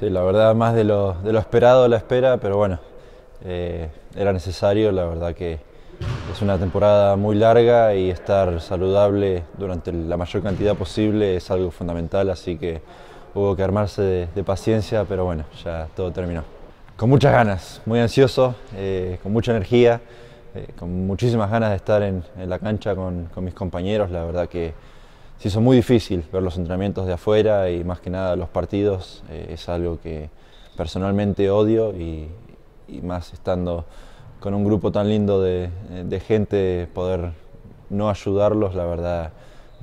la verdad, más de lo, esperado, la espera, pero bueno, eh, era necesario, la verdad que es una temporada muy larga y estar saludable durante la mayor cantidad posible es algo fundamental, así que hubo que armarse de, paciencia, pero bueno, ya todo terminó. Con muchas ganas, muy ansioso, eh, con mucha energía, eh, con muchísimas ganas de estar en, la cancha con mis compañeros, la verdad que se hizo muy difícil ver los entrenamientos de afuera y más que nada los partidos. Eh, es algo que personalmente odio y, más estando con un grupo tan lindo de, gente, poder no ayudarlos, la verdad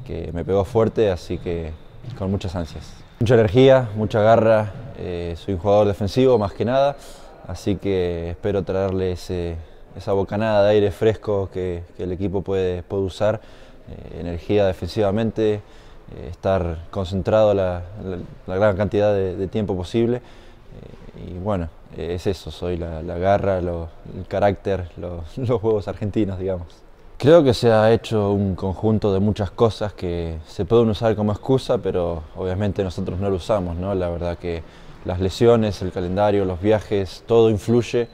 que me pegó fuerte, así que con muchas ansias. Mucha energía, mucha garra, eh, soy un jugador defensivo más que nada, así que espero traerle esa bocanada de aire fresco que, el equipo puede, puede usar eh, energía defensivamente, eh, estar concentrado la, gran cantidad de, tiempo posible. Eh, y bueno, es eso, soy la, garra, el carácter, los juegos argentinos, digamos. Creo que se ha hecho un conjunto de muchas cosas que se pueden usar como excusa, pero obviamente nosotros no lo usamos, ¿no? La verdad que las lesiones, el calendario, los viajes, todo influye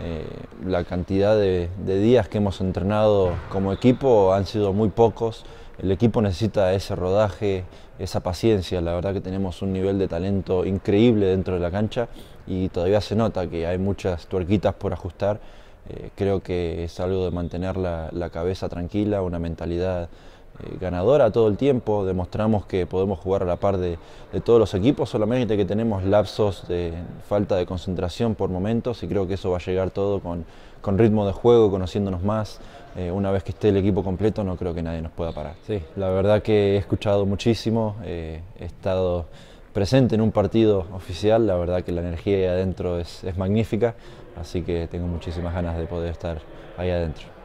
eh, la cantidad de, días que hemos entrenado como equipo han sido muy pocos. El equipo necesita ese rodaje, esa paciencia. La verdad que tenemos un nivel de talento increíble dentro de la cancha y todavía se nota que hay muchas tuerquitas por ajustar. Eh, creo que es algo de mantener la, la cabeza tranquila, una mentalidad eh, ganadora todo el tiempo, demostramos que podemos jugar a la par de, todos los equipos, solamente que tenemos lapsos de falta de concentración por momentos y creo que eso va a llegar todo con, con ritmo de juego, conociéndonos más. Eh, una vez que esté el equipo completo no creo que nadie nos pueda parar. Sí, la verdad que he escuchado muchísimo, eh, he estado presente en un partido oficial, la verdad que la energía ahí adentro es magnífica, así que tengo muchísimas ganas de poder estar ahí adentro.